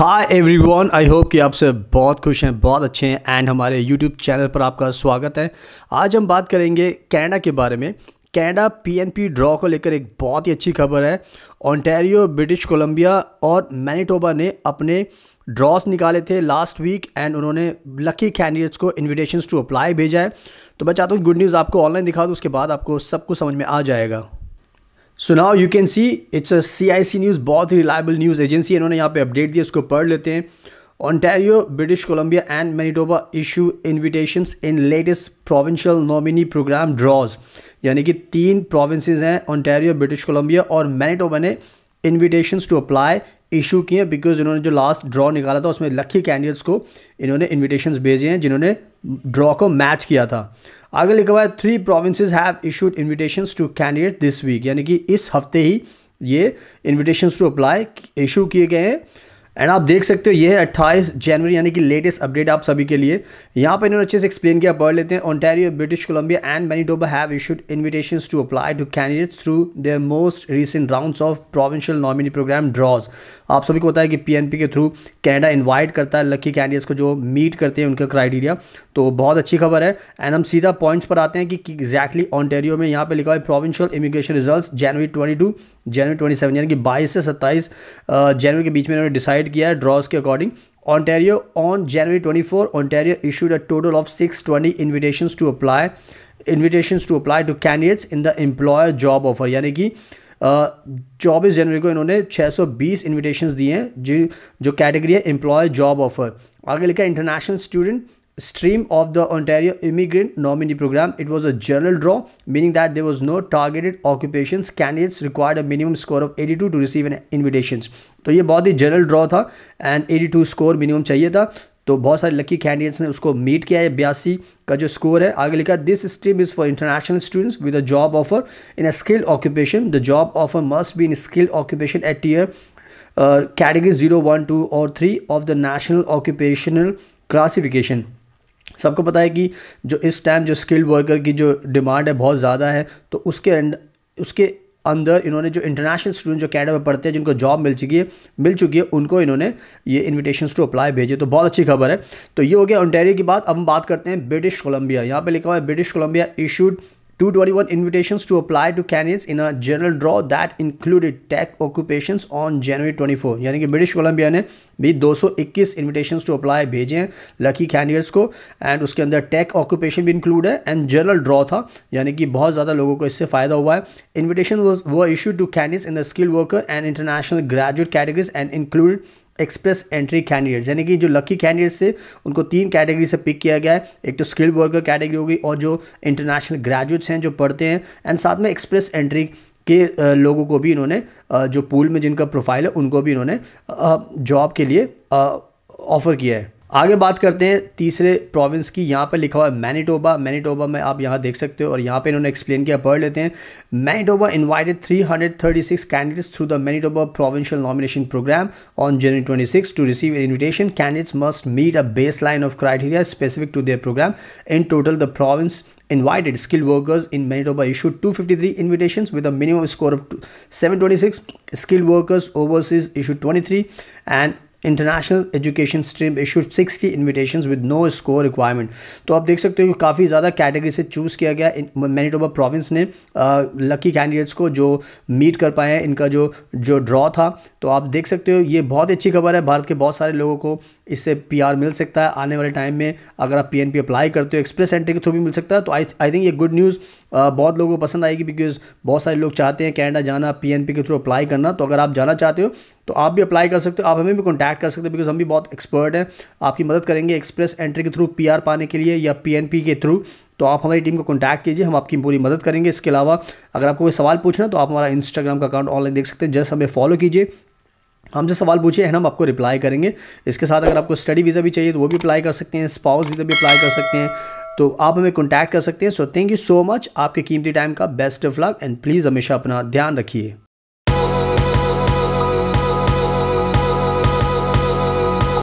Hi everyone I hope कि आप सब बहुत खुश हैं बहुत अच्छे हैं एंड हमारे यूट्यूब चैनल पर आपका स्वागत है आज हम बात करेंगे कनाडा के बारे में कनाडा पीएनपी ड्रॉ को लेकर एक बहुत ही अच्छी खबर है ऑन्टेरियो ब्रिटिश कोलंबिया और मैनिटोबा ने अपने ड्रॉस निकाले थे लास्ट वीक एंड उन्होंने लकी कैंडिडेट्स को इन्विटेशन टू अप्लाई भेजा है तो मैं चाहता हूँ गुड न्यूज़ आपको ऑनलाइन दिखा दूँ उसके बाद आपको सब कुछ समझ में आ जाएगा so now you can see it's a C I C news बहुत ही रिलायबल न्यूज़ एजेंसी इन्होंने यहाँ पे अपडेट दिया उसको पढ़ लेते हैं Ontario British Columbia and Manitoba issue invitation in latest provincial nominee program draws यानी कि तीन प्रोविंसेस हैं ऑनटेरियो ब्रिटिश कोलंबिया और मैनिटोबा ने इन्विटेशंस टू अप्लाई इशू किए बिकॉज इन्होंने जो लास्ट ड्रॉ निकाला था उसमें लकी कैंडिडेट्स को इन्होंने इन्विटेशंस भेजे हैं जिन्होंने ड्रॉ को मैच किया था आगे लिखा हुआ है three provinces have issued invitations to candidate this week यानी कि इस हफ्ते ही ये इन्विटेशंस टू अप्लाई इशू किए गए हैं एंड आप देख सकते हो ये है 28 जनवरी यानी कि लेटेस्ट अपडेट आप सभी के लिए यहाँ पर इन्होंने अच्छे से एक्सप्लेन किया पढ़ लेते हैं Ontario British Columbia and Manitoba have issued invitation to apply to candidates through their most recent rounds of provincial nominee program draws आप सभी को पता है कि पी के थ्रू कैनेडा इन्वाइट करता है लक्की कैंडिडेट्स को जो मीट करते हैं उनका क्राइटेरिया तो बहुत अच्छी खबर है एंड हम सीधा पॉइंट्स पर आते हैं कि एग्जैक्टली ऑनटेरियो में यहाँ पर लिखा है provincial immigration result January twenty January twenty यानी कि बाईस से सत्ताईस जनवरी के बीच में इन्होंने डिसाइड डिसाइड किया है ड्रॉज के according Ontario on January twenty four Ontario issued a total of six twenty invitation to apply invitation to apply to candidates in the employer job offer यानी कि चौबीस uh, जनवरी को इन्होंने 620 इन्विटेशन दिए हैं जो कैटेगरी है एम्प्लॉय जॉब ऑफर आगे लिखा international student stream of the Ontario Immigrant Nominee Program, it was a general draw, meaning that there was no targeted occupations. Candidates required a minimum score of 82 to receive an invitations. तो ये बहुत ही general draw था and 82 score minimum चाहिए था तो बहुत सारे लकी कैंडिडेट्स ने उसको मीट किया है बयासी का जो स्कोर है आगे लिखा this stream is for international students with a job offer in a skilled occupation the job offer must be in skilled occupation at TEER category zero one two और three of the national occupational classification सबको पता है कि जो इस time जो skilled worker की जो डिमांड है बहुत ज़्यादा है तो उसके उसके अंदर इन्होंने जो इंटरनेशनल स्टूडेंट जो कैनेडा में पढ़ते हैं जिनको जॉब मिल चुकी है मिल चुकी है उनको इन्होंने ये इन्विटेशन टू अप्लाई भेजे तो बहुत अच्छी खबर है तो ये हो गया ऑन्टेरियो की बात अब हम बात करते हैं ब्रिटिश कोलंबिया यहाँ पे लिखा हुआ है British Columbia issued 221 invitations to apply to candidates in a general draw that included tech occupations on January 24 यानी कि ब्रिटिश कोलंबिया ने भी 221 invitations to apply भेजे हैं लकी कैंडिडेट्स को एंड उसके अंदर टेक ऑक्यूपेशन भी इंक्लूड है एंड जनरल ड्रॉ था यानी कि बहुत ज़्यादा लोगों को इससे फ़ायदा हुआ है इन्विटेशन वो issue to candidates in the skill worker and international graduate categories and include express entry candidates यानी कि जो लकी कैंडिडेट्स थे उनको तीन कैटेगरी से पिक किया गया है एक तो स्किल्ड वर्कर कैटेगरी होगी और जो इंटरनेशनल ग्रेजुएट्स हैं जो पढ़ते हैं एंड साथ में एक्सप्रेस एंट्री के लोगों को भी इन्होंने जो पूल में जिनका प्रोफाइल है उनको भी इन्होंने जॉब के लिए ऑफ़र किया है आगे बात करते हैं तीसरे प्रोविंस की यहाँ पर लिखा हुआ है मैनीटोबा मैनीटोबा में आप यहाँ देख सकते हो और यहाँ पे इन्होंने एक्सप्लेन किया पढ़ लेते हैं Manitoba invited 336 candidates through the Manitoba provincial nomination program on January 26 to receive an invitation candidates must meet a baseline of criteria specific to their program in total the province invited skilled workers in Manitoba issued 253 invitations with a minimum score of 726. Skilled workers overseas issued 23 and international education stream issue sixty invitation with no score requirement तो आप देख सकते हो कि काफ़ी ज़्यादा category से choose किया गया मैनीटोबा प्रोविंस ने लकी कैंडिडेट्स को जो मीट कर पाए हैं इनका जो जो ड्रॉ था तो आप देख सकते हो ये बहुत अच्छी खबर है भारत के बहुत सारे लोगों को इससे पी आर मिल सकता है आने वाले टाइम में अगर आप पी एन पी अप्लाई करते हो एक्सप्रेस एंट्री के थ्रू भी मिल सकता है तो आई आई थिंक ये गुड न्यूज़ बहुत लोगों को पसंद आएगी बिकॉज बहुत सारे लोग चाहते हैं कैनेडा जाना पी के थ्रू अप्लाई करना तो अगर आप जाना चाहते हो तो आप भी अप्लाई कर सकते हो आप हमें भी कॉन्टैक्ट कर सकते हो बिकॉज हम भी बहुत एक्सपर्ट हैं आपकी मदद करेंगे एक्सप्रेस एंट्री के थ्रू पी पाने के लिए या पी के थ्रू तो आप हमारी टीम को कॉन्टैक्ट कीजिए हम आपकी पूरी मदद करेंगे इसके अलावा अगर आपको कोई सवाल पूछना तो आप हमारा इंस्टाग्राम का अकाउंट ऑनलाइन देख सकते हैं जस्ट हमें फॉलो कीजिए हमसे सवाल पूछिए हम आपको रिप्लाई करेंगे इसके साथ अगर आपको स्टडी वीज़ा भी चाहिए तो वो भी अप्लाई कर सकते हैं स्पाउस वीज़ा भी अप्लाई कर सकते हैं तो आप हमें कॉन्टैक्ट कर सकते हैं so thank you so much आपके कीमती टाइम का best of luck and please हमेशा अपना ध्यान रखिए